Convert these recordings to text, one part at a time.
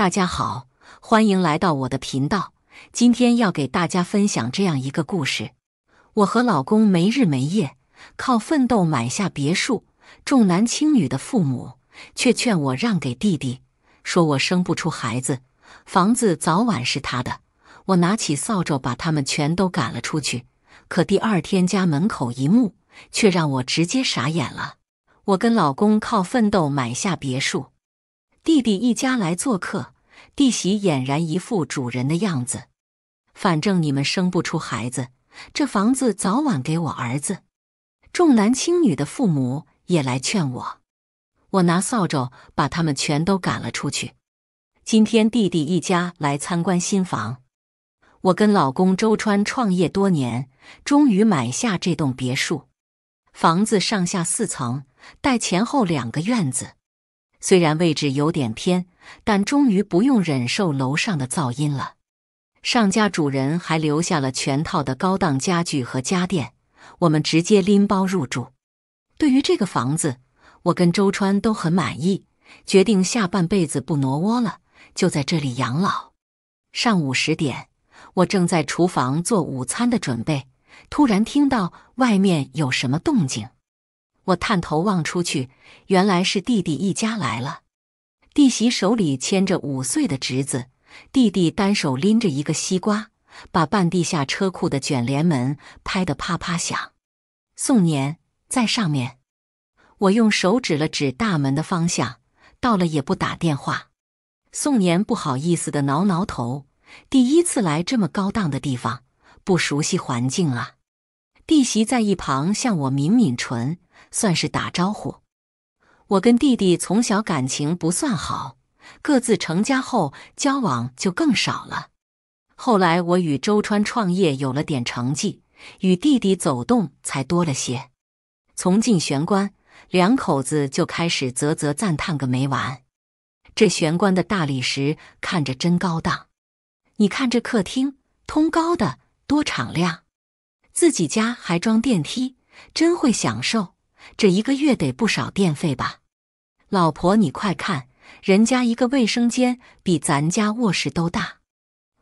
大家好，欢迎来到我的频道。今天要给大家分享这样一个故事：我和老公没日没夜靠奋斗买下别墅，重男轻女的父母却劝我让给弟弟，说我生不出孩子，房子早晚是他的。我拿起扫帚把他们全都赶了出去。可第二天家门口一幕却让我直接傻眼了：我跟老公靠奋斗买下别墅。弟弟一家来做客，弟媳俨然一副主人的样子。反正你们生不出孩子，这房子早晚给我儿子。重男轻女的父母也来劝我，我拿扫帚把他们全都赶了出去。今天弟弟一家来参观新房，我跟老公周川创业多年，终于买下这栋别墅。房子上下四层，带前后两个院子。虽然位置有点偏，但终于不用忍受楼上的噪音了。上家主人还留下了全套的高档家具和家电，我们直接拎包入住。对于这个房子，我跟周川都很满意，决定下半辈子不挪窝了，就在这里养老。上午十点，我正在厨房做午餐的准备，突然听到外面有什么动静。我探头望出去，原来是弟弟一家来了。弟媳手里牵着五岁的侄子，弟弟单手拎着一个西瓜，把半地下车库的卷帘门拍得啪啪响。宋年在上面，我用手指了指大门的方向。到了也不打电话。宋年不好意思的挠挠头，第一次来这么高档的地方，不熟悉环境啊。弟媳在一旁向我抿抿唇。算是打招呼。我跟弟弟从小感情不算好，各自成家后交往就更少了。后来我与周川创业有了点成绩，与弟弟走动才多了些。从进玄关，两口子就开始啧啧赞叹个没完。这玄关的大理石看着真高档，你看这客厅通高的多敞亮，自己家还装电梯，真会享受。这一个月得不少电费吧，老婆，你快看，人家一个卫生间比咱家卧室都大。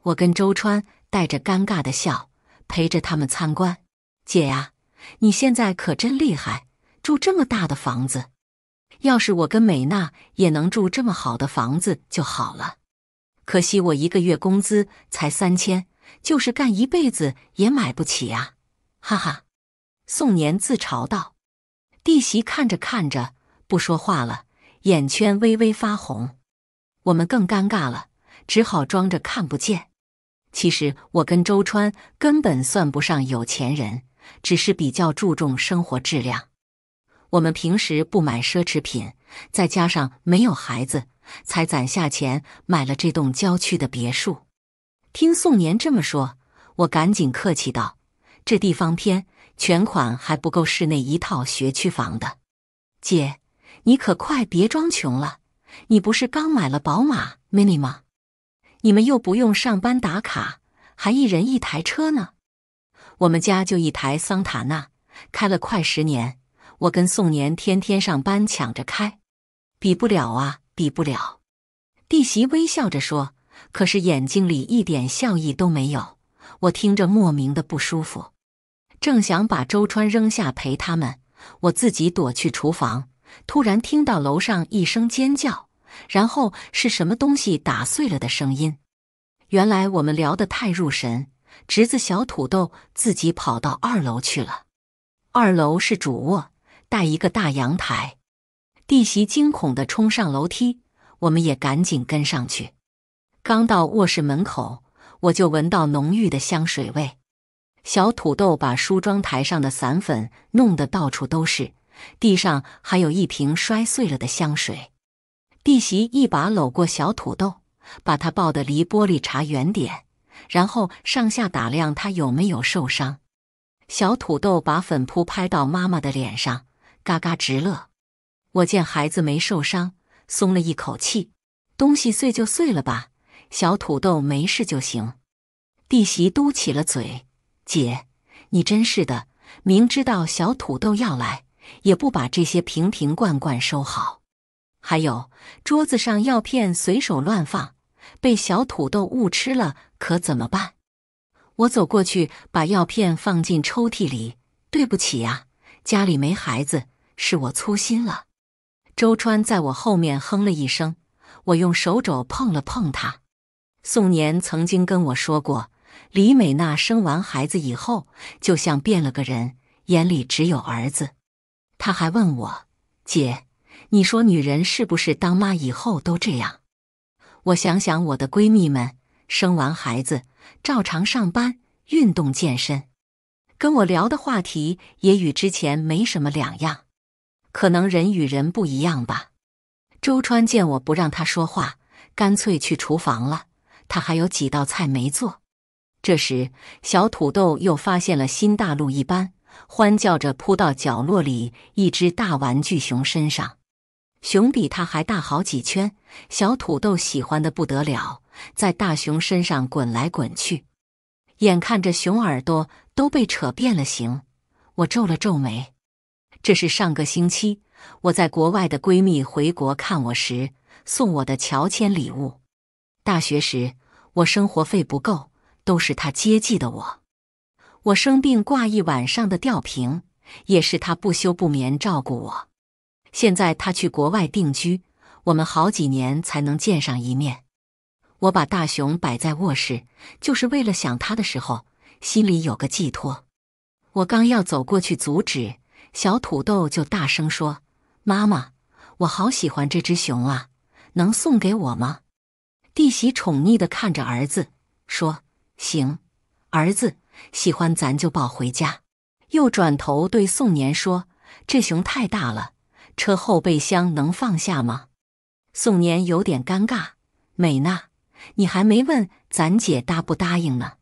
我跟周川带着尴尬的笑陪着他们参观。姐呀，你现在可真厉害，住这么大的房子。要是我跟美娜也能住这么好的房子就好了。可惜我一个月工资才三千，就是干一辈子也买不起啊。哈哈，宋年自嘲道。弟媳看着看着不说话了，眼圈微微发红。我们更尴尬了，只好装着看不见。其实我跟周川根本算不上有钱人，只是比较注重生活质量。我们平时不买奢侈品，再加上没有孩子，才攒下钱买了这栋郊区的别墅。听宋年这么说，我赶紧客气道：“这地方偏。”全款还不够市内一套学区房的，姐，你可快别装穷了。你不是刚买了宝马 MINI 吗？你们又不用上班打卡，还一人一台车呢。我们家就一台桑塔纳，开了快十年，我跟宋年天天上班抢着开，比不了啊，比不了。弟媳微笑着说，可是眼睛里一点笑意都没有，我听着莫名的不舒服。正想把周川扔下陪他们，我自己躲去厨房。突然听到楼上一声尖叫，然后是什么东西打碎了的声音。原来我们聊得太入神，侄子小土豆自己跑到二楼去了。二楼是主卧，带一个大阳台。弟媳惊恐的冲上楼梯，我们也赶紧跟上去。刚到卧室门口，我就闻到浓郁的香水味。小土豆把梳妆台上的散粉弄得到处都是，地上还有一瓶摔碎了的香水。弟媳一把搂过小土豆，把他抱得离玻璃茶远点，然后上下打量他有没有受伤。小土豆把粉扑拍到妈妈的脸上，嘎嘎直乐。我见孩子没受伤，松了一口气，东西碎就碎了吧，小土豆没事就行。弟媳嘟起了嘴。姐，你真是的，明知道小土豆要来，也不把这些瓶瓶罐罐收好。还有桌子上药片随手乱放，被小土豆误吃了可怎么办？我走过去把药片放进抽屉里。对不起呀，家里没孩子，是我粗心了。周川在我后面哼了一声，我用手肘碰了碰他。宋年曾经跟我说过。李美娜生完孩子以后，就像变了个人，眼里只有儿子。她还问我：“姐，你说女人是不是当妈以后都这样？”我想想我的闺蜜们，生完孩子照常上班、运动健身，跟我聊的话题也与之前没什么两样。可能人与人不一样吧。周川见我不让他说话，干脆去厨房了，他还有几道菜没做。这时，小土豆又发现了新大陆一般，欢叫着扑到角落里一只大玩具熊身上。熊比它还大好几圈，小土豆喜欢的不得了，在大熊身上滚来滚去。眼看着熊耳朵都被扯变了形，我皱了皱眉。这是上个星期我在国外的闺蜜回国看我时送我的乔迁礼物。大学时我生活费不够。都是他接济的我，我生病挂一晚上的吊瓶，也是他不休不眠照顾我。现在他去国外定居，我们好几年才能见上一面。我把大熊摆在卧室，就是为了想他的时候心里有个寄托。我刚要走过去阻止，小土豆就大声说：“妈妈，我好喜欢这只熊啊，能送给我吗？”弟媳宠溺的看着儿子说。行，儿子喜欢咱就抱回家。又转头对宋年说：“这熊太大了，车后备箱能放下吗？”宋年有点尴尬。美娜，你还没问咱姐答不答应呢。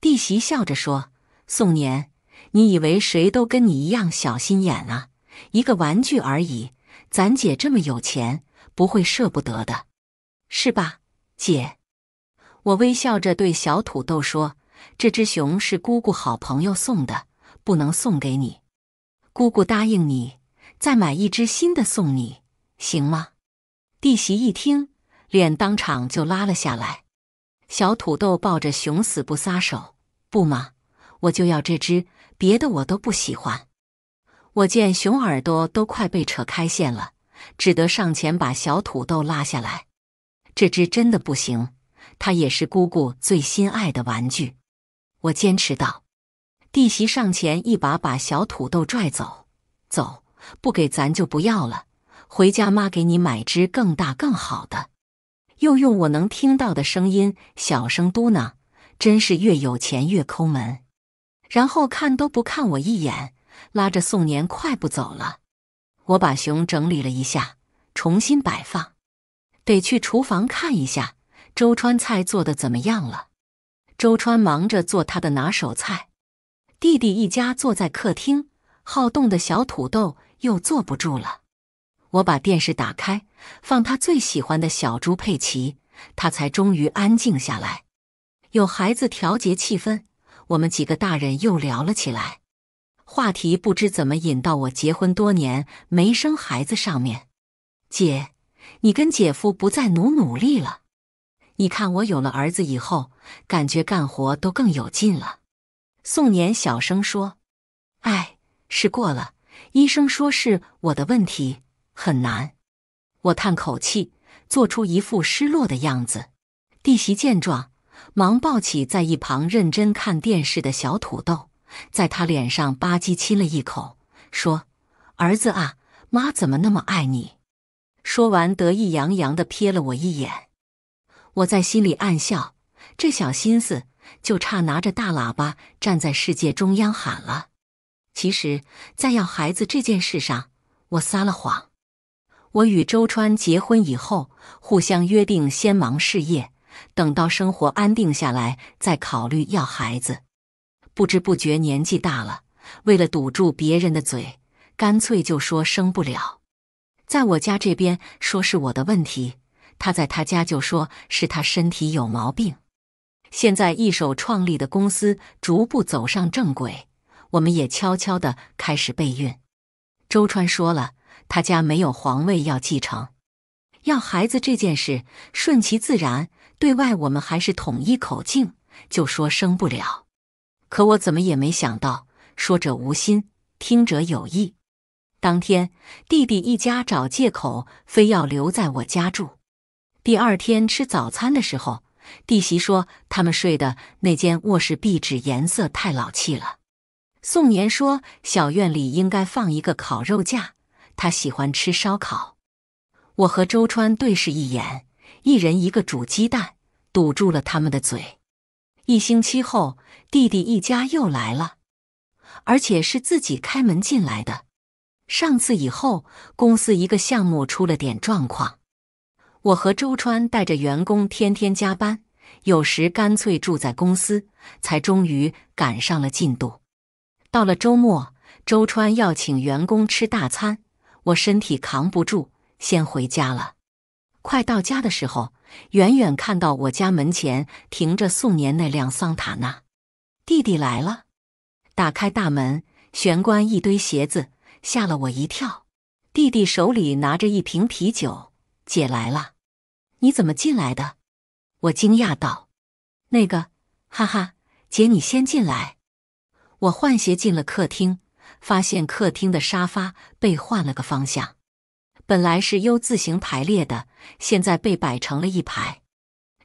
弟媳笑着说：“宋年，你以为谁都跟你一样小心眼啊？一个玩具而已，咱姐这么有钱，不会舍不得的，是吧，姐？”我微笑着对小土豆说：“这只熊是姑姑好朋友送的，不能送给你。姑姑答应你，再买一只新的送你，行吗？”弟媳一听，脸当场就拉了下来。小土豆抱着熊死不撒手：“不嘛，我就要这只，别的我都不喜欢。”我见熊耳朵都快被扯开线了，只得上前把小土豆拉下来。这只真的不行。他也是姑姑最心爱的玩具，我坚持道。弟媳上前一把把小土豆拽走，走，不给咱就不要了，回家妈给你买只更大更好的。又用我能听到的声音小声嘟囔：“真是越有钱越抠门。”然后看都不看我一眼，拉着宋年快步走了。我把熊整理了一下，重新摆放，得去厨房看一下。周川菜做的怎么样了？周川忙着做他的拿手菜，弟弟一家坐在客厅，好动的小土豆又坐不住了。我把电视打开，放他最喜欢的小猪佩奇，他才终于安静下来。有孩子调节气氛，我们几个大人又聊了起来，话题不知怎么引到我结婚多年没生孩子上面。姐，你跟姐夫不再努努力了？你看，我有了儿子以后，感觉干活都更有劲了。宋年小声说：“哎，是过了。医生说是我的问题，很难。”我叹口气，做出一副失落的样子。弟媳见状，忙抱起在一旁认真看电视的小土豆，在他脸上吧唧亲了一口，说：“儿子啊，妈怎么那么爱你？”说完，得意洋洋的瞥了我一眼。我在心里暗笑，这小心思就差拿着大喇叭站在世界中央喊了。其实，在要孩子这件事上，我撒了谎。我与周川结婚以后，互相约定先忙事业，等到生活安定下来再考虑要孩子。不知不觉年纪大了，为了堵住别人的嘴，干脆就说生不了。在我家这边，说是我的问题。他在他家就说是他身体有毛病，现在一手创立的公司逐步走上正轨，我们也悄悄的开始备孕。周川说了，他家没有皇位要继承，要孩子这件事顺其自然。对外我们还是统一口径，就说生不了。可我怎么也没想到，说者无心，听者有意。当天弟弟一家找借口，非要留在我家住。第二天吃早餐的时候，弟媳说他们睡的那间卧室壁纸颜色太老气了。宋妍说小院里应该放一个烤肉架，他喜欢吃烧烤。我和周川对视一眼，一人一个煮鸡蛋，堵住了他们的嘴。一星期后，弟弟一家又来了，而且是自己开门进来的。上次以后，公司一个项目出了点状况。我和周川带着员工天天加班，有时干脆住在公司，才终于赶上了进度。到了周末，周川要请员工吃大餐，我身体扛不住，先回家了。快到家的时候，远远看到我家门前停着素年那辆桑塔纳，弟弟来了。打开大门，玄关一堆鞋子，吓了我一跳。弟弟手里拿着一瓶啤酒。姐来了，你怎么进来的？我惊讶道。那个，哈哈，姐你先进来。我换鞋进了客厅，发现客厅的沙发被换了个方向，本来是 U 字形排列的，现在被摆成了一排。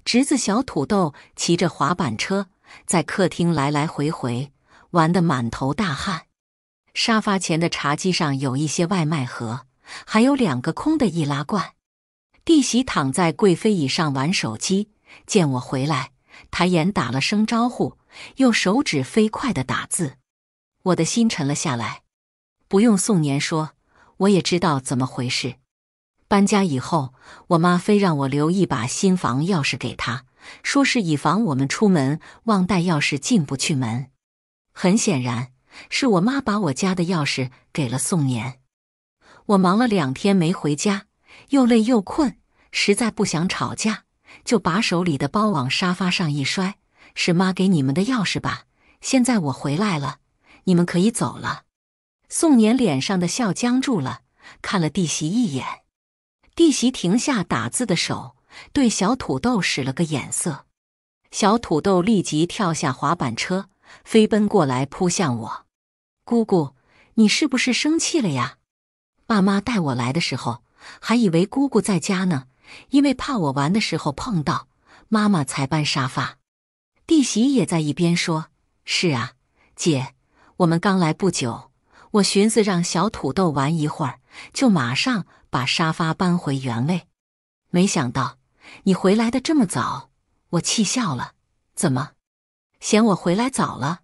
侄子小土豆骑着滑板车在客厅来来回回，玩得满头大汗。沙发前的茶几上有一些外卖盒，还有两个空的易拉罐。弟媳躺在贵妃椅上玩手机，见我回来，抬眼打了声招呼，用手指飞快地打字。我的心沉了下来。不用宋年说，我也知道怎么回事。搬家以后，我妈非让我留一把新房钥匙给她，说是以防我们出门忘带钥匙进不去门。很显然，是我妈把我家的钥匙给了宋年。我忙了两天没回家。又累又困，实在不想吵架，就把手里的包往沙发上一摔。是妈给你们的钥匙吧？现在我回来了，你们可以走了。宋年脸上的笑僵住了，看了弟媳一眼。弟媳停下打字的手，对小土豆使了个眼色。小土豆立即跳下滑板车，飞奔过来扑向我。姑姑，你是不是生气了呀？爸妈带我来的时候。还以为姑姑在家呢，因为怕我玩的时候碰到妈妈，才搬沙发。弟媳也在一边说：“是啊，姐，我们刚来不久。”我寻思让小土豆玩一会儿，就马上把沙发搬回原位。没想到你回来的这么早，我气笑了。怎么，嫌我回来早了？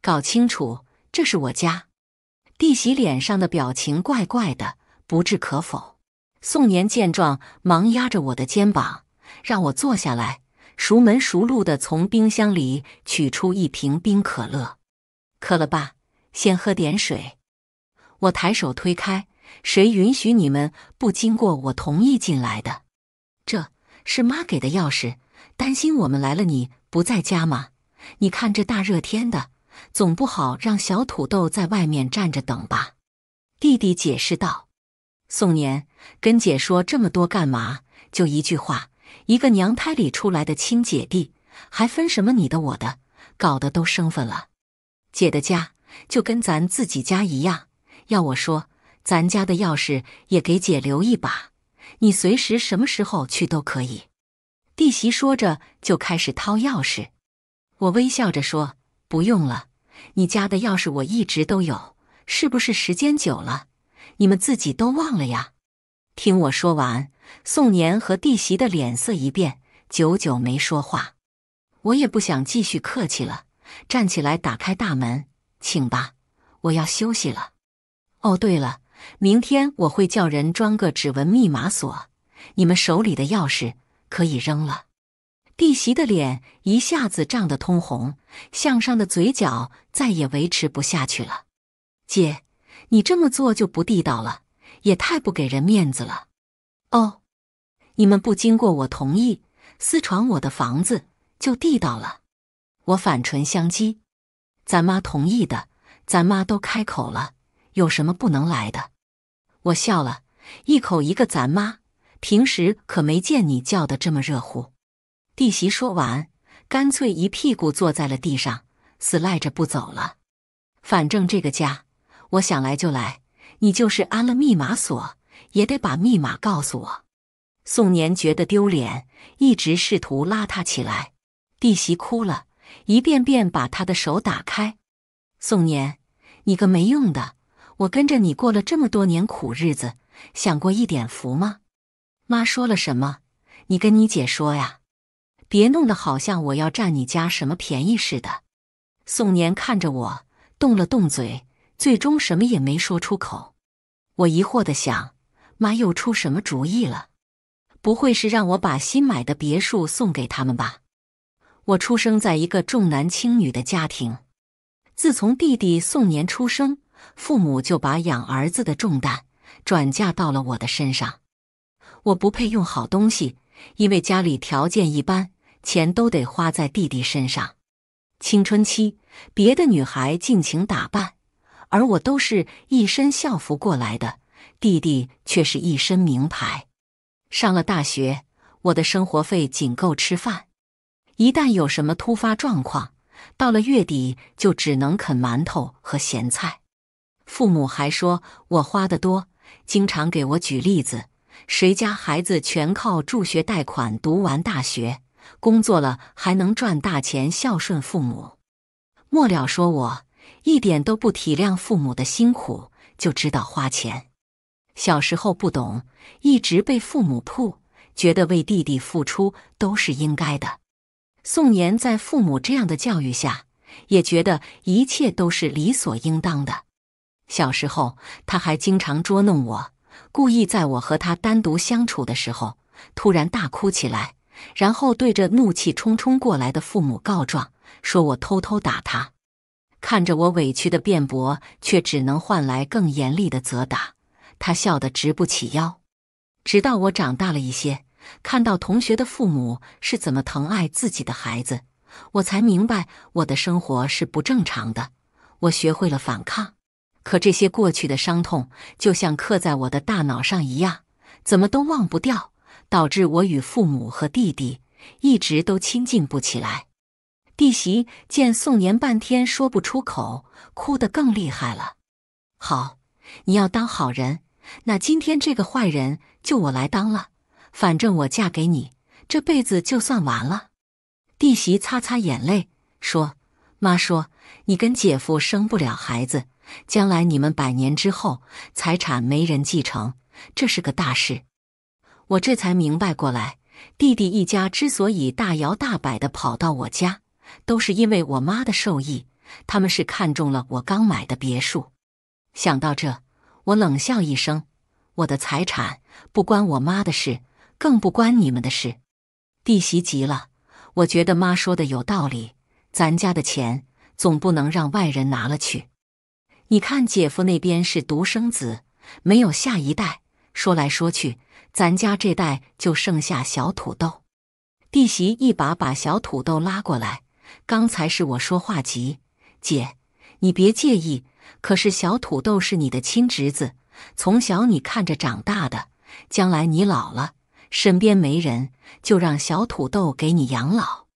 搞清楚，这是我家。弟媳脸上的表情怪怪的，不置可否。宋年见状，忙压着我的肩膀，让我坐下来。熟门熟路的从冰箱里取出一瓶冰可乐，渴了吧？先喝点水。我抬手推开：“谁允许你们不经过我同意进来的？这是妈给的钥匙。担心我们来了你不在家吗？你看这大热天的，总不好让小土豆在外面站着等吧。”弟弟解释道。宋年跟姐说这么多干嘛？就一句话，一个娘胎里出来的亲姐弟，还分什么你的我的？搞得都生分了。姐的家就跟咱自己家一样，要我说，咱家的钥匙也给姐留一把，你随时什么时候去都可以。弟媳说着就开始掏钥匙，我微笑着说不用了，你家的钥匙我一直都有，是不是时间久了？你们自己都忘了呀！听我说完，宋年和弟媳的脸色一变，久久没说话。我也不想继续客气了，站起来打开大门，请吧。我要休息了。哦，对了，明天我会叫人装个指纹密码锁，你们手里的钥匙可以扔了。弟媳的脸一下子涨得通红，向上的嘴角再也维持不下去了，姐。你这么做就不地道了，也太不给人面子了。哦，你们不经过我同意，私闯我的房子就地道了。我反唇相讥：“咱妈同意的，咱妈都开口了，有什么不能来的？”我笑了，一口一个“咱妈”，平时可没见你叫的这么热乎。弟媳说完，干脆一屁股坐在了地上，死赖着不走了。反正这个家。我想来就来，你就是安了密码锁，也得把密码告诉我。宋年觉得丢脸，一直试图拉他起来。弟媳哭了，一遍遍把他的手打开。宋年，你个没用的，我跟着你过了这么多年苦日子，享过一点福吗？妈说了什么？你跟你姐说呀，别弄得好像我要占你家什么便宜似的。宋年看着我，动了动嘴。最终什么也没说出口，我疑惑的想：妈又出什么主意了？不会是让我把新买的别墅送给他们吧？我出生在一个重男轻女的家庭，自从弟弟宋年出生，父母就把养儿子的重担转嫁到了我的身上。我不配用好东西，因为家里条件一般，钱都得花在弟弟身上。青春期，别的女孩尽情打扮。而我都是一身校服过来的，弟弟却是一身名牌。上了大学，我的生活费仅够吃饭，一旦有什么突发状况，到了月底就只能啃馒头和咸菜。父母还说我花的多，经常给我举例子：谁家孩子全靠助学贷款读完大学，工作了还能赚大钱孝顺父母。末了说我。一点都不体谅父母的辛苦，就知道花钱。小时候不懂，一直被父母铺，觉得为弟弟付出都是应该的。宋岩在父母这样的教育下，也觉得一切都是理所应当的。小时候他还经常捉弄我，故意在我和他单独相处的时候突然大哭起来，然后对着怒气冲冲过来的父母告状，说我偷偷打他。看着我委屈的辩驳，却只能换来更严厉的责打。他笑得直不起腰。直到我长大了一些，看到同学的父母是怎么疼爱自己的孩子，我才明白我的生活是不正常的。我学会了反抗，可这些过去的伤痛就像刻在我的大脑上一样，怎么都忘不掉，导致我与父母和弟弟一直都亲近不起来。弟媳见宋年半天说不出口，哭得更厉害了。好，你要当好人，那今天这个坏人就我来当了。反正我嫁给你，这辈子就算完了。弟媳擦擦眼泪说：“妈说你跟姐夫生不了孩子，将来你们百年之后财产没人继承，这是个大事。”我这才明白过来，弟弟一家之所以大摇大摆的跑到我家。都是因为我妈的授意，他们是看中了我刚买的别墅。想到这，我冷笑一声：“我的财产不关我妈的事，更不关你们的事。”弟媳急了：“我觉得妈说的有道理，咱家的钱总不能让外人拿了去。你看，姐夫那边是独生子，没有下一代。说来说去，咱家这代就剩下小土豆。”弟媳一把把小土豆拉过来。刚才是我说话急，姐，你别介意。可是小土豆是你的亲侄子，从小你看着长大的，将来你老了，身边没人，就让小土豆给你养老。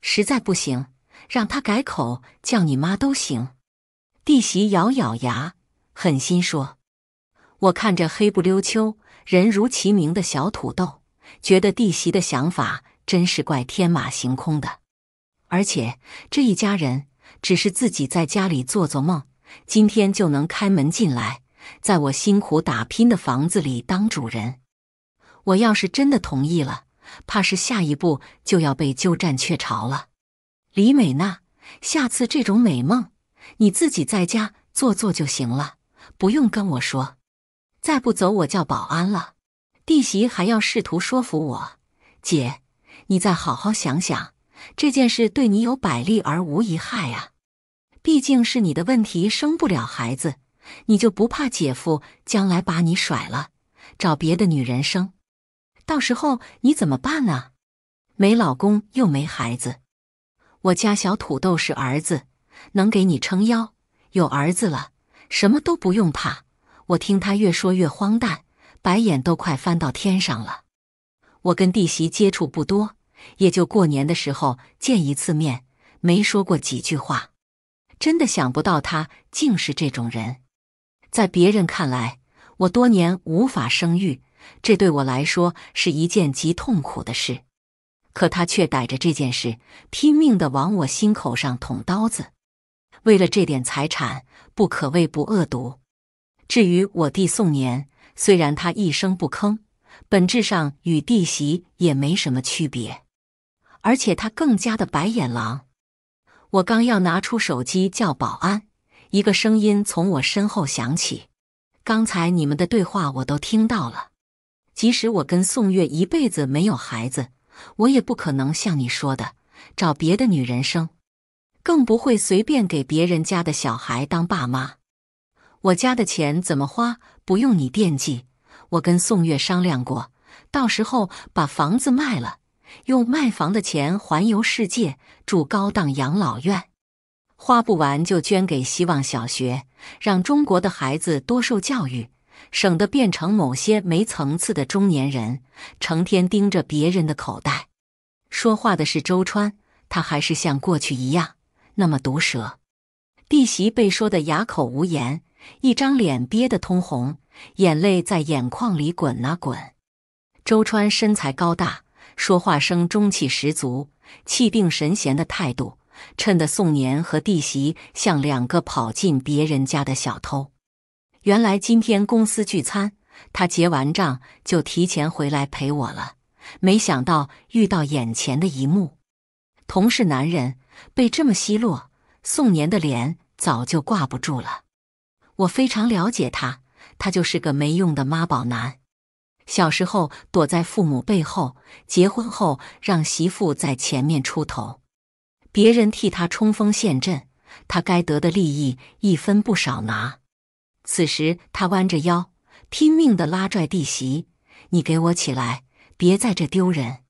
实在不行，让他改口叫你妈都行。弟媳咬咬牙，狠心说：“我看着黑不溜秋、人如其名的小土豆，觉得弟媳的想法真是怪天马行空的。”而且这一家人只是自己在家里做做梦，今天就能开门进来，在我辛苦打拼的房子里当主人。我要是真的同意了，怕是下一步就要被鸠占鹊巢了。李美娜，下次这种美梦你自己在家做做就行了，不用跟我说。再不走，我叫保安了。弟媳还要试图说服我，姐，你再好好想想。这件事对你有百利而无一害啊！毕竟是你的问题，生不了孩子，你就不怕姐夫将来把你甩了，找别的女人生？到时候你怎么办啊？没老公又没孩子，我家小土豆是儿子，能给你撑腰。有儿子了，什么都不用怕。我听他越说越荒诞，白眼都快翻到天上了。我跟弟媳接触不多。也就过年的时候见一次面，没说过几句话。真的想不到他竟是这种人。在别人看来，我多年无法生育，这对我来说是一件极痛苦的事。可他却逮着这件事，拼命的往我心口上捅刀子。为了这点财产，不可谓不恶毒。至于我弟宋年，虽然他一声不吭，本质上与弟媳也没什么区别。而且他更加的白眼狼。我刚要拿出手机叫保安，一个声音从我身后响起：“刚才你们的对话我都听到了。即使我跟宋月一辈子没有孩子，我也不可能像你说的找别的女人生，更不会随便给别人家的小孩当爸妈。我家的钱怎么花不用你惦记。我跟宋月商量过，到时候把房子卖了。”用卖房的钱环游世界，住高档养老院，花不完就捐给希望小学，让中国的孩子多受教育，省得变成某些没层次的中年人，成天盯着别人的口袋。说话的是周川，他还是像过去一样那么毒舌。弟媳被说得哑口无言，一张脸憋得通红，眼泪在眼眶里滚啊滚。周川身材高大。说话声中气十足、气定神闲的态度，衬得宋年和弟媳像两个跑进别人家的小偷。原来今天公司聚餐，他结完账就提前回来陪我了，没想到遇到眼前的一幕。同是男人，被这么奚落，宋年的脸早就挂不住了。我非常了解他，他就是个没用的妈宝男。小时候躲在父母背后，结婚后让媳妇在前面出头，别人替他冲锋陷阵，他该得的利益一分不少拿。此时他弯着腰，拼命的拉拽弟媳：“你给我起来，别在这丢人！”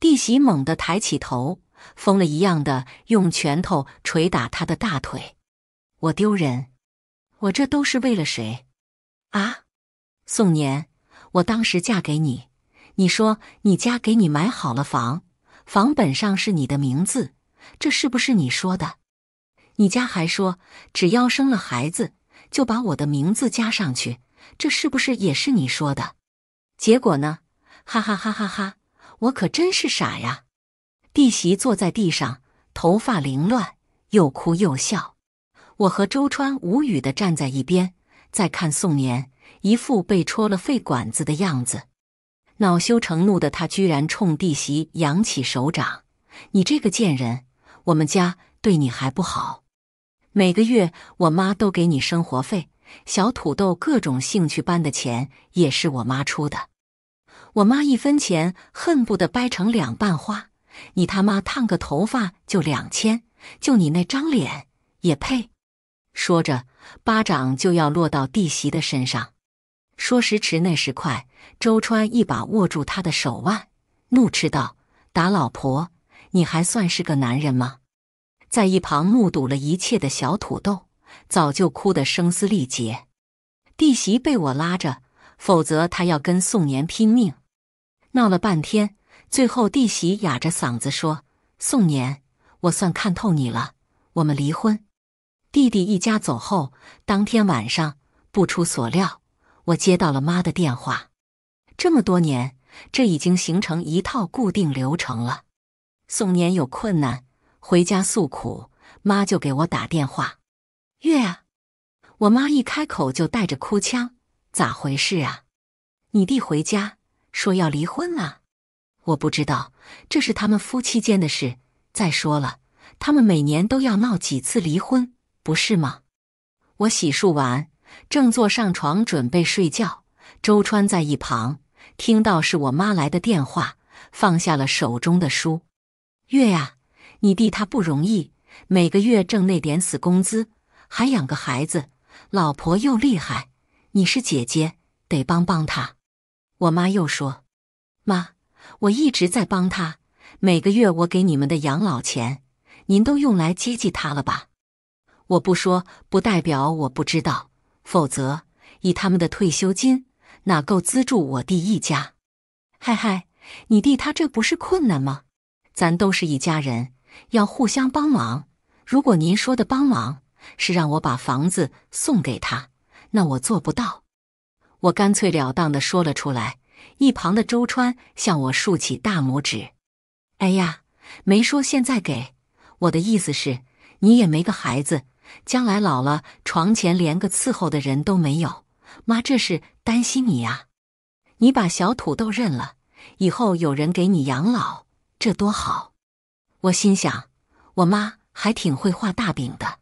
弟媳猛地抬起头，疯了一样的用拳头捶打他的大腿：“我丢人！我这都是为了谁？啊，宋年！”我当时嫁给你，你说你家给你买好了房，房本上是你的名字，这是不是你说的？你家还说只要生了孩子就把我的名字加上去，这是不是也是你说的？结果呢？哈哈哈哈哈！我可真是傻呀！弟媳坐在地上，头发凌乱，又哭又笑。我和周川无语的站在一边。再看宋年，一副被戳了肺管子的样子，恼羞成怒的他居然冲弟媳扬起手掌：“你这个贱人，我们家对你还不好？每个月我妈都给你生活费，小土豆各种兴趣班的钱也是我妈出的，我妈一分钱恨不得掰成两半花，你他妈烫个头发就两千，就你那张脸也配？”说着。巴掌就要落到弟媳的身上，说时迟，那时快，周川一把握住他的手腕，怒斥道：“打老婆，你还算是个男人吗？”在一旁目睹了一切的小土豆早就哭得声嘶力竭。弟媳被我拉着，否则他要跟宋年拼命。闹了半天，最后弟媳哑着嗓子说：“宋年，我算看透你了，我们离婚。”弟弟一家走后，当天晚上不出所料，我接到了妈的电话。这么多年，这已经形成一套固定流程了：送年有困难回家诉苦，妈就给我打电话。月啊，我妈一开口就带着哭腔：“咋回事啊？你弟回家说要离婚了？”我不知道，这是他们夫妻间的事。再说了，他们每年都要闹几次离婚。不是吗？我洗漱完，正坐上床准备睡觉，周川在一旁听到是我妈来的电话，放下了手中的书。月呀，你弟他不容易，每个月挣那点死工资，还养个孩子，老婆又厉害，你是姐姐，得帮帮他。我妈又说：“妈，我一直在帮他，每个月我给你们的养老钱，您都用来接济他了吧？”我不说不代表我不知道，否则以他们的退休金哪够资助我弟一家？嗨嗨，你弟他这不是困难吗？咱都是一家人，要互相帮忙。如果您说的帮忙是让我把房子送给他，那我做不到。我干脆了当的说了出来。一旁的周川向我竖起大拇指。哎呀，没说现在给，我的意思是，你也没个孩子。将来老了，床前连个伺候的人都没有，妈这是担心你呀。你把小土豆认了，以后有人给你养老，这多好。我心想，我妈还挺会画大饼的。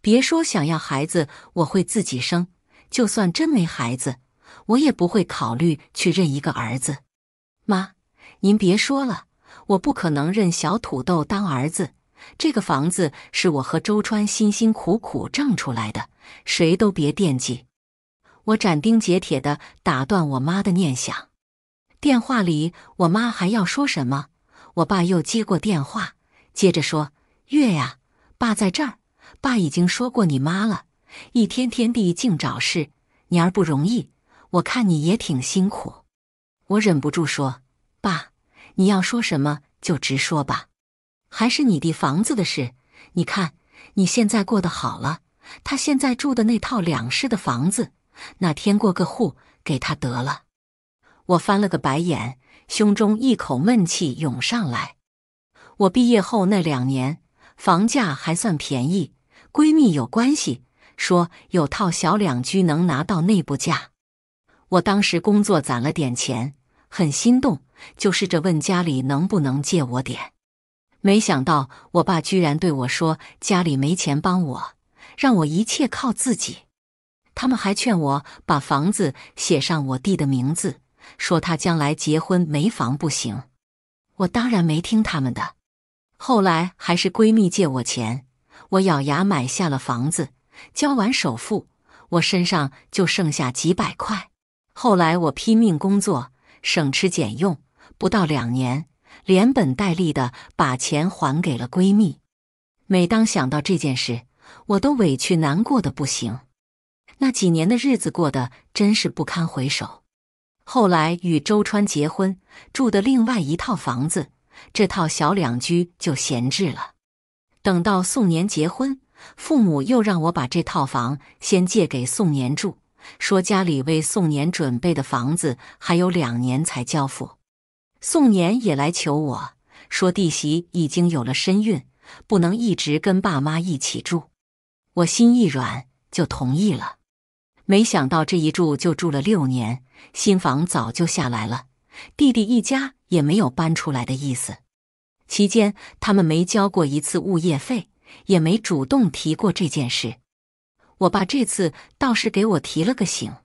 别说想要孩子，我会自己生；就算真没孩子，我也不会考虑去认一个儿子。妈，您别说了，我不可能认小土豆当儿子。这个房子是我和周川辛辛苦苦挣出来的，谁都别惦记。我斩钉截铁的打断我妈的念想。电话里我妈还要说什么，我爸又接过电话，接着说：“月呀，爸在这儿。爸已经说过你妈了，一天天地净找事，娘不容易。我看你也挺辛苦。”我忍不住说：“爸，你要说什么就直说吧。”还是你的房子的事，你看你现在过得好了，他现在住的那套两室的房子，哪天过个户给他得了？我翻了个白眼，胸中一口闷气涌上来。我毕业后那两年，房价还算便宜，闺蜜有关系，说有套小两居能拿到内部价。我当时工作攒了点钱，很心动，就试着问家里能不能借我点。没想到我爸居然对我说：“家里没钱帮我，让我一切靠自己。”他们还劝我把房子写上我弟的名字，说他将来结婚没房不行。我当然没听他们的。后来还是闺蜜借我钱，我咬牙买下了房子，交完首付，我身上就剩下几百块。后来我拼命工作，省吃俭用，不到两年。连本带利的把钱还给了闺蜜。每当想到这件事，我都委屈难过的不行。那几年的日子过得真是不堪回首。后来与周川结婚，住的另外一套房子，这套小两居就闲置了。等到宋年结婚，父母又让我把这套房先借给宋年住，说家里为宋年准备的房子还有两年才交付。宋年也来求我说：“弟媳已经有了身孕，不能一直跟爸妈一起住。”我心一软，就同意了。没想到这一住就住了六年，新房早就下来了，弟弟一家也没有搬出来的意思。期间他们没交过一次物业费，也没主动提过这件事。我爸这次倒是给我提了个醒，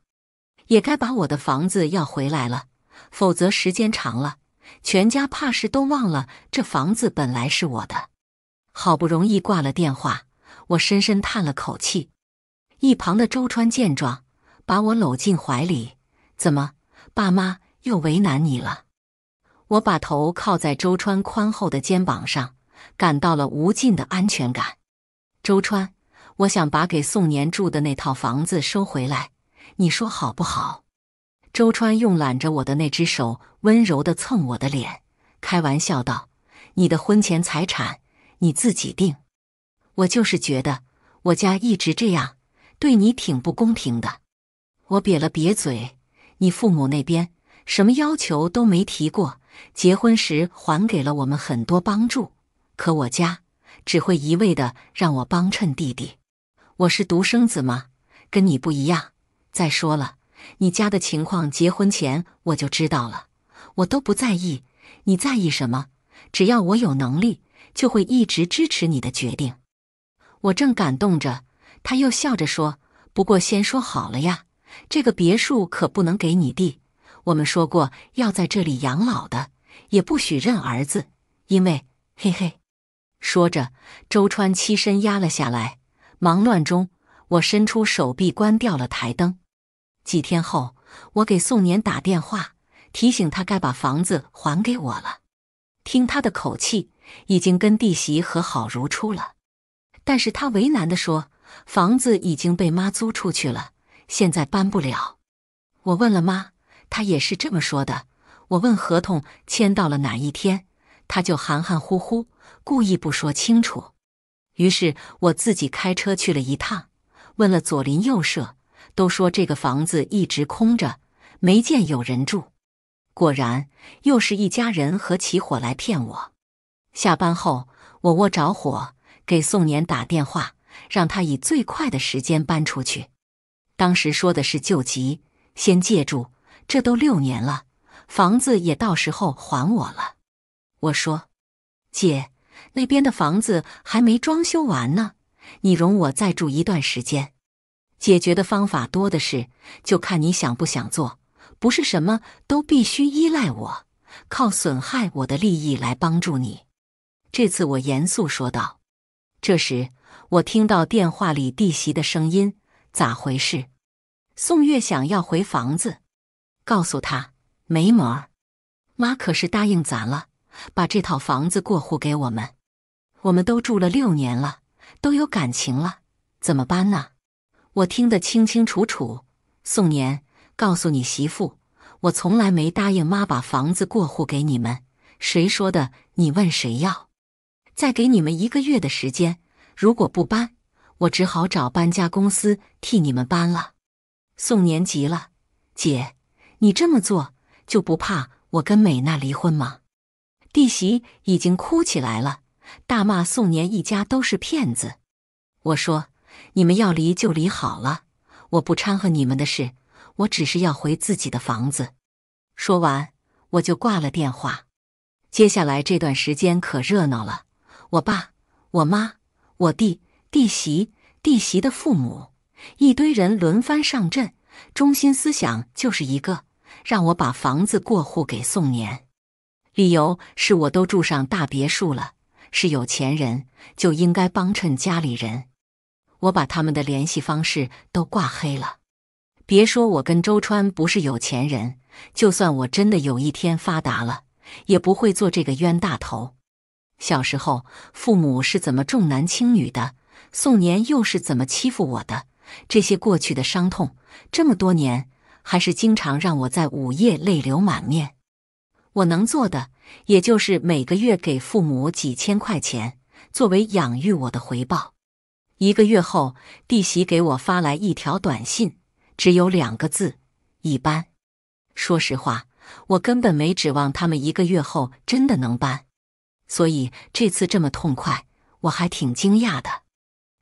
也该把我的房子要回来了，否则时间长了。全家怕是都忘了，这房子本来是我的。好不容易挂了电话，我深深叹了口气。一旁的周川见状，把我搂进怀里：“怎么，爸妈又为难你了？”我把头靠在周川宽厚的肩膀上，感到了无尽的安全感。周川，我想把给宋年住的那套房子收回来，你说好不好？周川用揽着我的那只手温柔的蹭我的脸，开玩笑道：“你的婚前财产你自己定。我就是觉得我家一直这样，对你挺不公平的。”我瘪了瘪嘴：“你父母那边什么要求都没提过，结婚时还给了我们很多帮助，可我家只会一味的让我帮衬弟弟。我是独生子吗？跟你不一样。再说了。”你家的情况，结婚前我就知道了，我都不在意，你在意什么？只要我有能力，就会一直支持你的决定。我正感动着，他又笑着说：“不过先说好了呀，这个别墅可不能给你弟，我们说过要在这里养老的，也不许认儿子，因为嘿嘿。”说着，周川欺身压了下来。忙乱中，我伸出手臂关掉了台灯。几天后，我给宋年打电话，提醒他该把房子还给我了。听他的口气，已经跟弟媳和好如初了。但是他为难地说，房子已经被妈租出去了，现在搬不了。我问了妈，她也是这么说的。我问合同签到了哪一天，他就含含糊糊，故意不说清楚。于是我自己开车去了一趟，问了左邻右舍。都说这个房子一直空着，没见有人住。果然，又是一家人合起伙来骗我。下班后，我窝着火给宋年打电话，让他以最快的时间搬出去。当时说的是救急，先借住。这都六年了，房子也到时候还我了。我说：“姐，那边的房子还没装修完呢，你容我再住一段时间。”解决的方法多的是，就看你想不想做。不是什么都必须依赖我，靠损害我的利益来帮助你。这次我严肃说道。这时我听到电话里弟媳的声音：“咋回事？”宋月想要回房子，告诉他：“没门儿，妈可是答应咱了，把这套房子过户给我们。我们都住了六年了，都有感情了，怎么搬呢？”我听得清清楚楚，宋年，告诉你媳妇，我从来没答应妈把房子过户给你们，谁说的？你问谁要？再给你们一个月的时间，如果不搬，我只好找搬家公司替你们搬了。宋年急了，姐，你这么做就不怕我跟美娜离婚吗？弟媳已经哭起来了，大骂宋年一家都是骗子。我说。你们要离就离好了，我不掺和你们的事。我只是要回自己的房子。说完，我就挂了电话。接下来这段时间可热闹了，我爸、我妈、我弟、弟媳、弟媳的父母，一堆人轮番上阵，中心思想就是一个，让我把房子过户给宋年。理由是我都住上大别墅了，是有钱人就应该帮衬家里人。我把他们的联系方式都挂黑了。别说我跟周川不是有钱人，就算我真的有一天发达了，也不会做这个冤大头。小时候父母是怎么重男轻女的，宋年又是怎么欺负我的，这些过去的伤痛，这么多年还是经常让我在午夜泪流满面。我能做的，也就是每个月给父母几千块钱，作为养育我的回报。一个月后，弟媳给我发来一条短信，只有两个字：“一般。”说实话，我根本没指望他们一个月后真的能搬，所以这次这么痛快，我还挺惊讶的。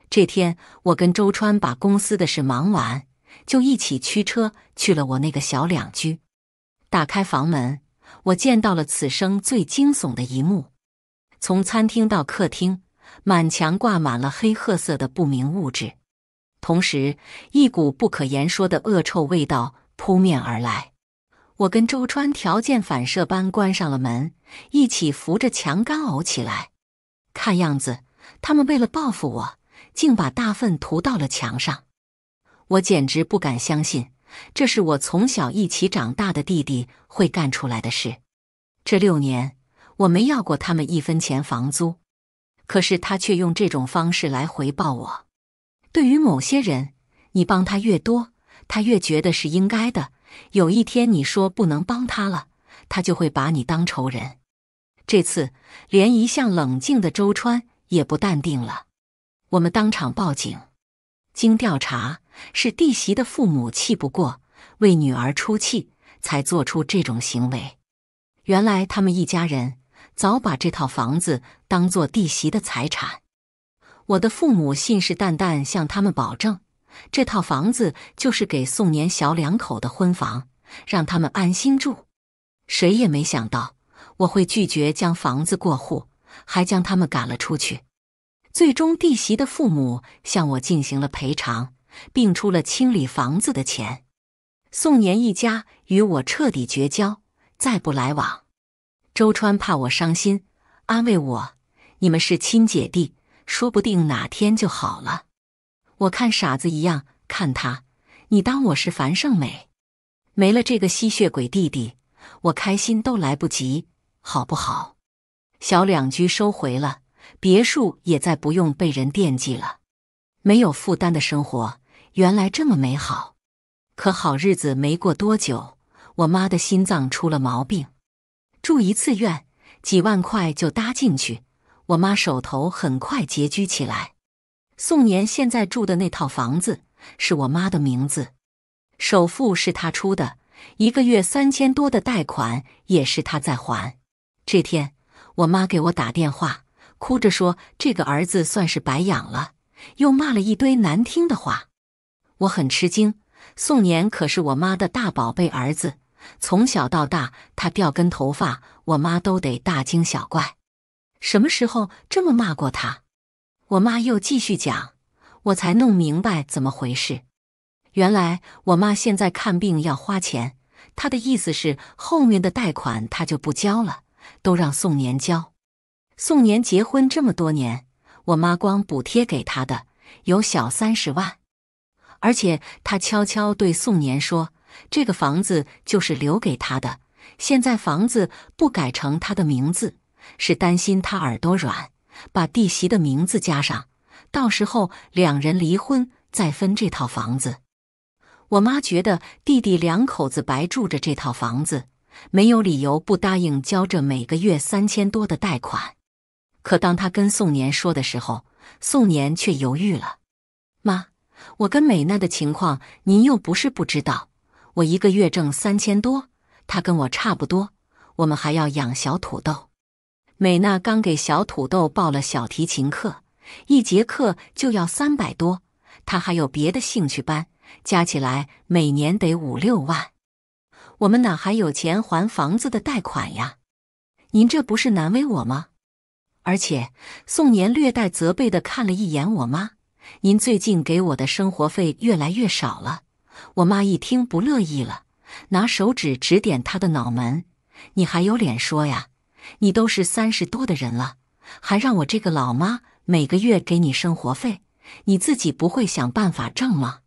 这天，我跟周川把公司的事忙完，就一起驱车去了我那个小两居。打开房门，我见到了此生最惊悚的一幕：从餐厅到客厅。满墙挂满了黑褐色的不明物质，同时一股不可言说的恶臭味道扑面而来。我跟周川条件反射般关上了门，一起扶着墙干呕起来。看样子，他们为了报复我，竟把大粪涂到了墙上。我简直不敢相信，这是我从小一起长大的弟弟会干出来的事。这六年，我没要过他们一分钱房租。可是他却用这种方式来回报我。对于某些人，你帮他越多，他越觉得是应该的。有一天你说不能帮他了，他就会把你当仇人。这次连一向冷静的周川也不淡定了。我们当场报警，经调查是弟媳的父母气不过，为女儿出气才做出这种行为。原来他们一家人。早把这套房子当做弟媳的财产，我的父母信誓旦旦向他们保证，这套房子就是给宋年小两口的婚房，让他们安心住。谁也没想到我会拒绝将房子过户，还将他们赶了出去。最终，弟媳的父母向我进行了赔偿，并出了清理房子的钱。宋年一家与我彻底绝交，再不来往。周川怕我伤心，安慰我：“你们是亲姐弟，说不定哪天就好了。”我看傻子一样看他，你当我是樊胜美？没了这个吸血鬼弟弟，我开心都来不及，好不好？小两居收回了，别墅也再不用被人惦记了，没有负担的生活原来这么美好。可好日子没过多久，我妈的心脏出了毛病。住一次院，几万块就搭进去，我妈手头很快拮据起来。宋年现在住的那套房子是我妈的名字，首付是他出的，一个月三千多的贷款也是他在还。这天，我妈给我打电话，哭着说这个儿子算是白养了，又骂了一堆难听的话。我很吃惊，宋年可是我妈的大宝贝儿子。从小到大，他掉根头发，我妈都得大惊小怪。什么时候这么骂过他？我妈又继续讲，我才弄明白怎么回事。原来我妈现在看病要花钱，她的意思是后面的贷款她就不交了，都让宋年交。宋年结婚这么多年，我妈光补贴给他的有小三十万，而且她悄悄对宋年说。这个房子就是留给他的。现在房子不改成他的名字，是担心他耳朵软，把弟媳的名字加上，到时候两人离婚再分这套房子。我妈觉得弟弟两口子白住着这套房子，没有理由不答应交这每个月三千多的贷款。可当她跟宋年说的时候，宋年却犹豫了：“妈，我跟美娜的情况，您又不是不知道。”我一个月挣三千多，他跟我差不多。我们还要养小土豆。美娜刚给小土豆报了小提琴课，一节课就要三百多。他还有别的兴趣班，加起来每年得五六万。我们哪还有钱还房子的贷款呀？您这不是难为我吗？而且，宋年略带责备地看了一眼我妈：“您最近给我的生活费越来越少了。”我妈一听不乐意了，拿手指指点他的脑门：“你还有脸说呀？你都是三十多的人了，还让我这个老妈每个月给你生活费？你自己不会想办法挣吗？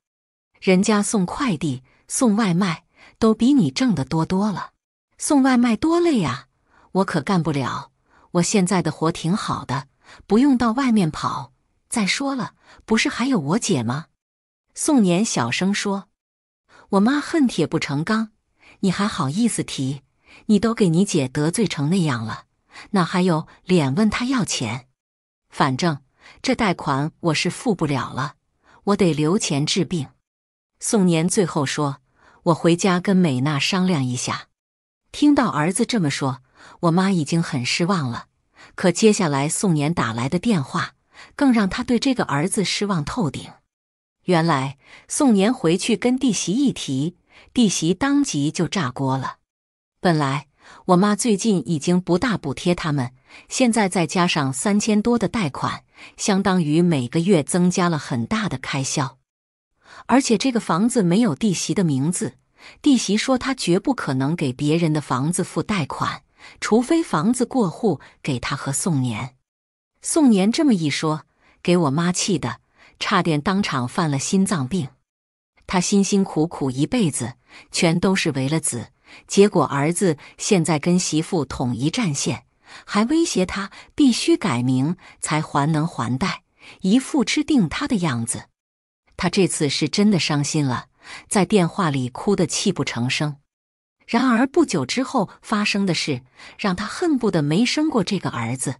人家送快递、送外卖都比你挣的多多了。送外卖多累啊，我可干不了。我现在的活挺好的，不用到外面跑。再说了，不是还有我姐吗？”宋年小声说。我妈恨铁不成钢，你还好意思提？你都给你姐得罪成那样了，哪还有脸问她要钱？反正这贷款我是付不了了，我得留钱治病。宋年最后说：“我回家跟美娜商量一下。”听到儿子这么说，我妈已经很失望了。可接下来宋年打来的电话，更让他对这个儿子失望透顶。原来宋年回去跟弟媳一提，弟媳当即就炸锅了。本来我妈最近已经不大补贴他们，现在再加上三千多的贷款，相当于每个月增加了很大的开销。而且这个房子没有弟媳的名字，弟媳说她绝不可能给别人的房子付贷款，除非房子过户给她和宋年。宋年这么一说，给我妈气的。差点当场犯了心脏病。他辛辛苦苦一辈子，全都是为了子，结果儿子现在跟媳妇统一战线，还威胁他必须改名才还能还贷，一副吃定他的样子。他这次是真的伤心了，在电话里哭得泣不成声。然而不久之后发生的事，让他恨不得没生过这个儿子。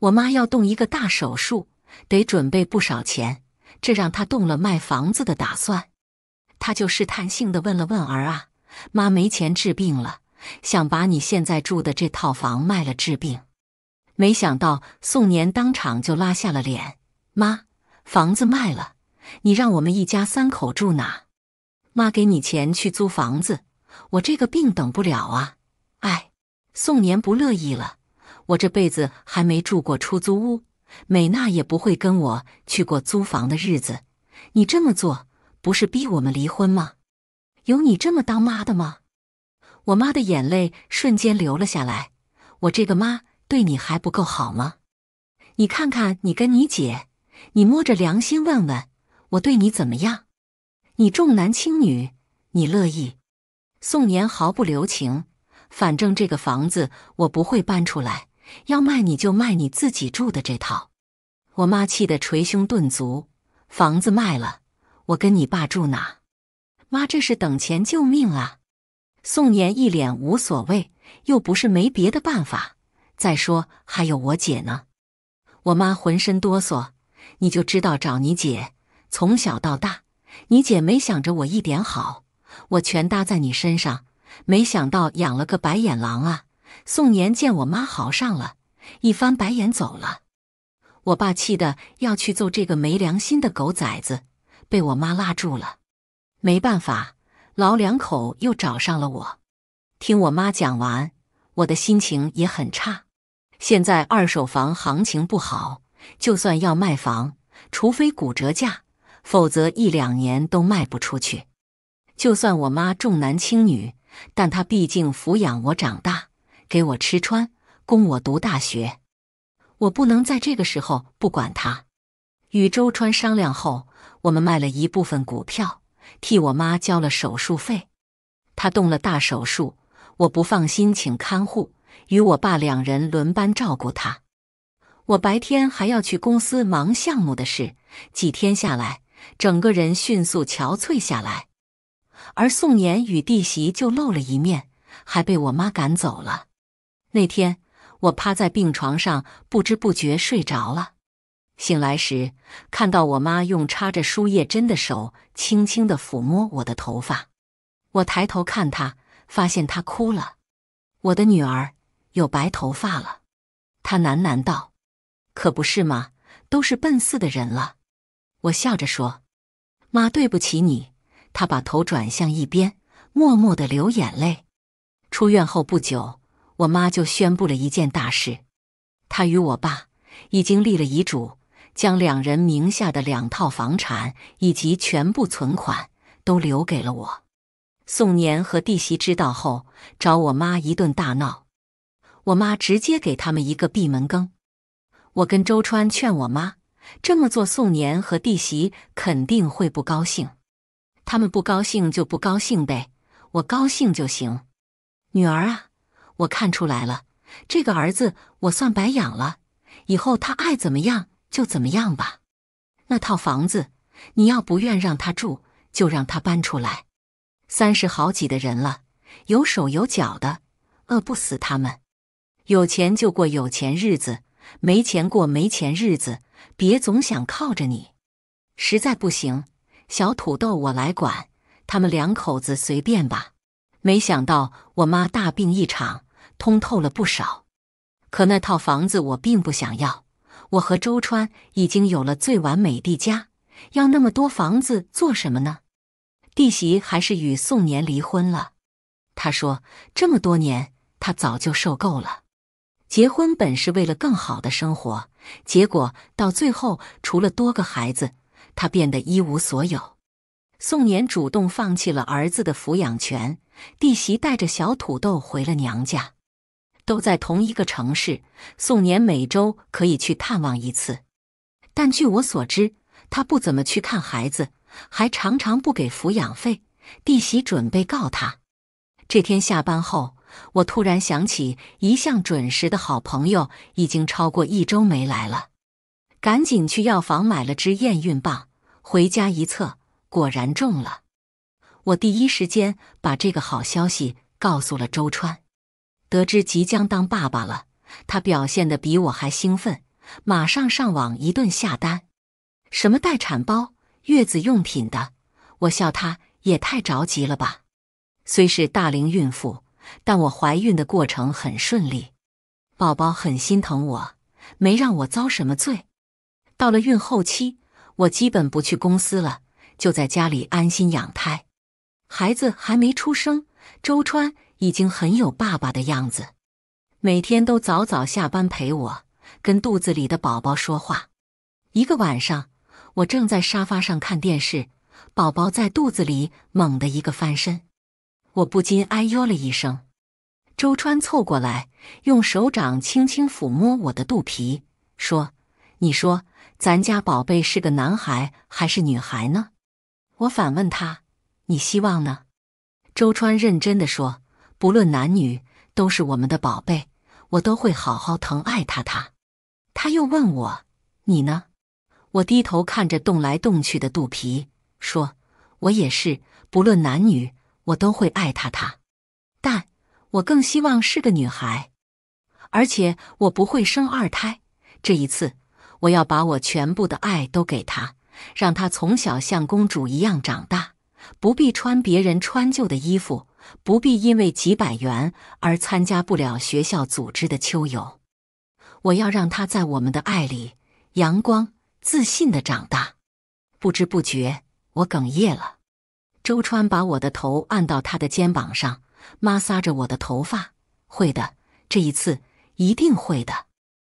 我妈要动一个大手术。得准备不少钱，这让他动了卖房子的打算。他就试探性的问了问儿啊：“妈没钱治病了，想把你现在住的这套房卖了治病。”没想到宋年当场就拉下了脸：“妈，房子卖了，你让我们一家三口住哪？妈给你钱去租房子，我这个病等不了啊！”哎，宋年不乐意了：“我这辈子还没住过出租屋。”美娜也不会跟我去过租房的日子，你这么做不是逼我们离婚吗？有你这么当妈的吗？我妈的眼泪瞬间流了下来。我这个妈对你还不够好吗？你看看你跟你姐，你摸着良心问问，我对你怎么样？你重男轻女，你乐意？宋年毫不留情，反正这个房子我不会搬出来。要卖你就卖你自己住的这套，我妈气得捶胸顿足。房子卖了，我跟你爸住哪？妈，这是等钱救命啊！宋妍一脸无所谓，又不是没别的办法。再说还有我姐呢。我妈浑身哆嗦，你就知道找你姐。从小到大，你姐没想着我一点好，我全搭在你身上，没想到养了个白眼狼啊！宋年见我妈好上了，一翻白眼走了。我爸气得要去揍这个没良心的狗崽子，被我妈拉住了。没办法，老两口又找上了我。听我妈讲完，我的心情也很差。现在二手房行情不好，就算要卖房，除非骨折价，否则一两年都卖不出去。就算我妈重男轻女，但她毕竟抚养我长大。给我吃穿，供我读大学，我不能在这个时候不管他。与周川商量后，我们卖了一部分股票，替我妈交了手术费。他动了大手术，我不放心，请看护，与我爸两人轮班照顾他。我白天还要去公司忙项目的事，几天下来，整个人迅速憔悴下来。而宋妍与弟媳就露了一面，还被我妈赶走了。那天我趴在病床上，不知不觉睡着了。醒来时，看到我妈用插着输液针的手，轻轻的抚摸我的头发。我抬头看她，发现她哭了。我的女儿有白头发了，她喃喃道：“可不是嘛，都是奔四的人了。”我笑着说：“妈，对不起你。”她把头转向一边，默默的流眼泪。出院后不久。我妈就宣布了一件大事，她与我爸已经立了遗嘱，将两人名下的两套房产以及全部存款都留给了我。宋年和弟媳知道后，找我妈一顿大闹，我妈直接给他们一个闭门羹。我跟周川劝我妈这么做，宋年和弟媳肯定会不高兴，他们不高兴就不高兴呗，我高兴就行。女儿啊。我看出来了，这个儿子我算白养了。以后他爱怎么样就怎么样吧。那套房子你要不愿让他住，就让他搬出来。三十好几的人了，有手有脚的，饿不死他们。有钱就过有钱日子，没钱过没钱日子。别总想靠着你。实在不行，小土豆我来管他们两口子，随便吧。没想到我妈大病一场。通透了不少，可那套房子我并不想要。我和周川已经有了最完美的家，要那么多房子做什么呢？弟媳还是与宋年离婚了。他说，这么多年他早就受够了。结婚本是为了更好的生活，结果到最后除了多个孩子，他变得一无所有。宋年主动放弃了儿子的抚养权，弟媳带着小土豆回了娘家。都在同一个城市，宋年每周可以去探望一次，但据我所知，他不怎么去看孩子，还常常不给抚养费。弟媳准备告他。这天下班后，我突然想起一向准时的好朋友已经超过一周没来了，赶紧去药房买了支验孕棒，回家一测，果然中了。我第一时间把这个好消息告诉了周川。得知即将当爸爸了，他表现得比我还兴奋，马上上网一顿下单，什么待产包、月子用品的。我笑他也太着急了吧。虽是大龄孕妇，但我怀孕的过程很顺利，宝宝很心疼我，没让我遭什么罪。到了孕后期，我基本不去公司了，就在家里安心养胎。孩子还没出生，周川。已经很有爸爸的样子，每天都早早下班陪我，跟肚子里的宝宝说话。一个晚上，我正在沙发上看电视，宝宝在肚子里猛地一个翻身，我不禁哎呦了一声。周川凑过来，用手掌轻轻抚摸我的肚皮，说：“你说咱家宝贝是个男孩还是女孩呢？”我反问他：“你希望呢？”周川认真的说。不论男女，都是我们的宝贝，我都会好好疼爱他。他，他又问我：“你呢？”我低头看着动来动去的肚皮，说：“我也是。不论男女，我都会爱他。他，但我更希望是个女孩。而且我不会生二胎。这一次，我要把我全部的爱都给他，让他从小像公主一样长大，不必穿别人穿旧的衣服。”不必因为几百元而参加不了学校组织的秋游，我要让他在我们的爱里、阳光、自信的长大。不知不觉，我哽咽了。周川把我的头按到他的肩膀上，摩挲着我的头发。会的，这一次一定会的。